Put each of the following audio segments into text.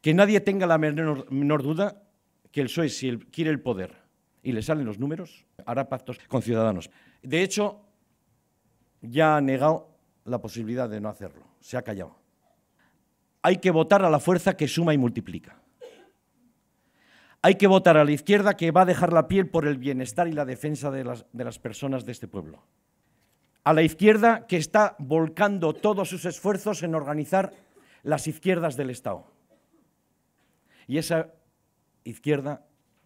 Que nadie tenga la menor, duda que el PSOE, si quiere el poder y le salen los números, hará pactos con ciudadanos. De hecho, ya ha negado la posibilidad de no hacerlo, se ha callado. Hay que votar a la fuerza que suma y multiplica. Hay que votar a la izquierda que va a dejar la piel por el bienestar y la defensa de las, personas de este pueblo. A la izquierda que está volcando todos sus esfuerzos en organizar las izquierdas del Estado. Y esa izquierda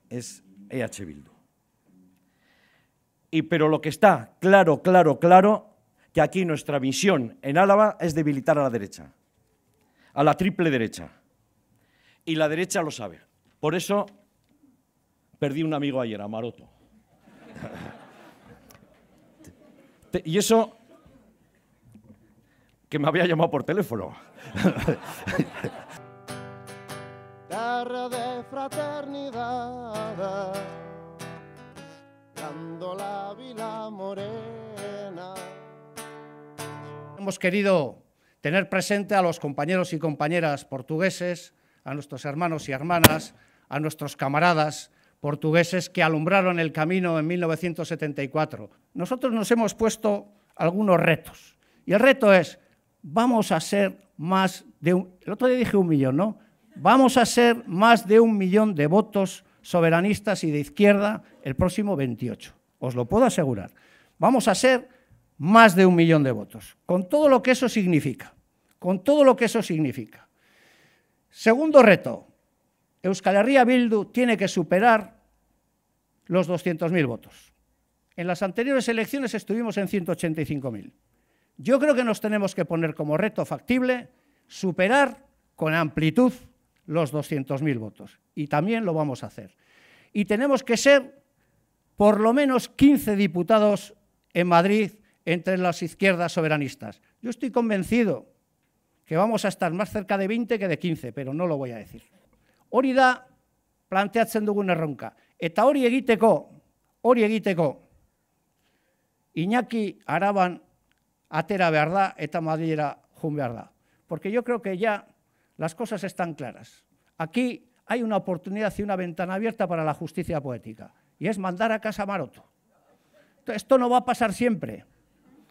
es EH Bildu. Y, pero lo que está claro, claro, claro, que aquí nuestra visión en Álava es debilitar a la derecha, a la triple derecha. Y la derecha lo sabe. Por eso Perdí un amigo ayer, a Maroto. y eso que me había llamado por teléfono. de fraternidad, la morena. Hemos querido tener presente a los compañeros y compañeras portugueses, a nuestros hermanos y hermanas, a nuestros camaradas, portugueses que alumbraron el camino en 1974. Nosotros nos hemos puesto algunos retos. Y el reto es, vamos a ser más de un... El otro día dije un millón, ¿no? Vamos a ser más de un millón de votos soberanistas y de izquierda el próximo 28. Os lo puedo asegurar. Vamos a ser más de un millón de votos, con todo lo que eso significa. Con todo lo que eso significa. Segundo reto, Euskal Herria Bildu tiene que superar los 200.000 votos. En las anteriores elecciones estuvimos en 185.000. Yo creo que nos tenemos que poner como reto factible superar con amplitud los 200.000 votos. Y también lo vamos a hacer. Y tenemos que ser por lo menos 15 diputados en Madrid entre las izquierdas soberanistas. Yo estoy convencido que vamos a estar más cerca de 20 que de 15, pero no lo voy a decir. Hori da planteatzen dugun erronka. Eta hori egiteko, hori egiteko, Iñaki Araban atera verdad, eta madera jun Porque yo creo que ya las cosas están claras. Aquí hay una oportunidad y una ventana abierta para la justicia poética. Y es mandar a casa Maroto. Esto no va a pasar siempre.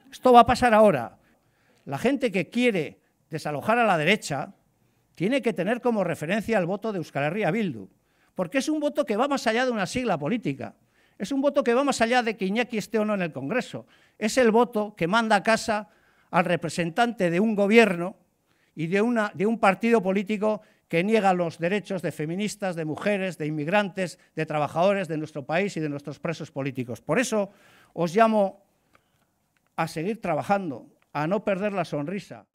Esto va a pasar ahora. La gente que quiere desalojar a la derecha tiene que tener como referencia el voto de Euskal Herria Bildu porque es un voto que va más allá de una sigla política. Es un voto que va más allá de que Iñaki esté o no en el Congreso. Es el voto que manda a casa al representante de un gobierno y de, de un partido político que niega los derechos de feministas, de mujeres, de inmigrantes, de trabajadores de nuestro país y de nuestros presos políticos. Por eso os llamo a seguir trabajando, a no perder la sonrisa.